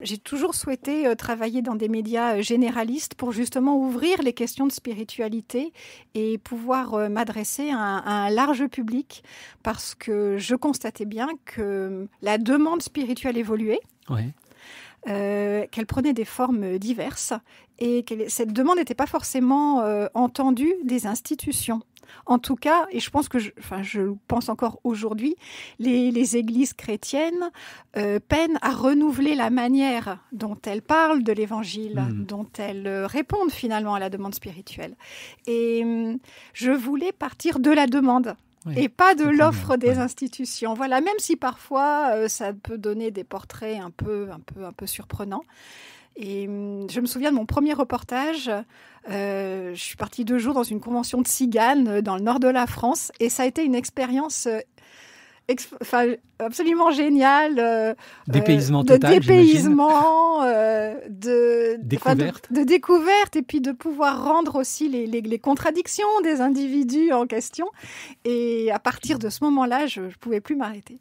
J'ai toujours souhaité euh, travailler dans des médias euh, généralistes pour justement ouvrir les questions de spiritualité et pouvoir euh, m'adresser à, un large public parce que je constatais bien que la demande spirituelle évoluait. qu'elle prenait des formes diverses et que cette demande n'était pas forcément entendue des institutions. En tout cas, et je pense que, pense encore aujourd'hui, les, églises chrétiennes euh, peinent à renouveler la manière dont elles parlent de l'Évangile, hmm. dont elles euh, répondent finalement à la demande spirituelle. Et hum, je voulais partir de la demande et pas de l'offre des institutions. Voilà, même si parfois euh, ça peut donner des portraits un peu, un peu, un peu surprenants. Et hum, je me souviens de mon premier reportage. Euh, je suis partie deux jours dans une convention de ciganes euh, dans le nord de la France, et ça a été une expérience absolument génial. Euh, euh, dépaysement de dépaysement, euh, de découverte. et puis de pouvoir rendre aussi les, contradictions des individus en question. Et à partir de ce moment-là, je ne pouvais plus m'arrêter.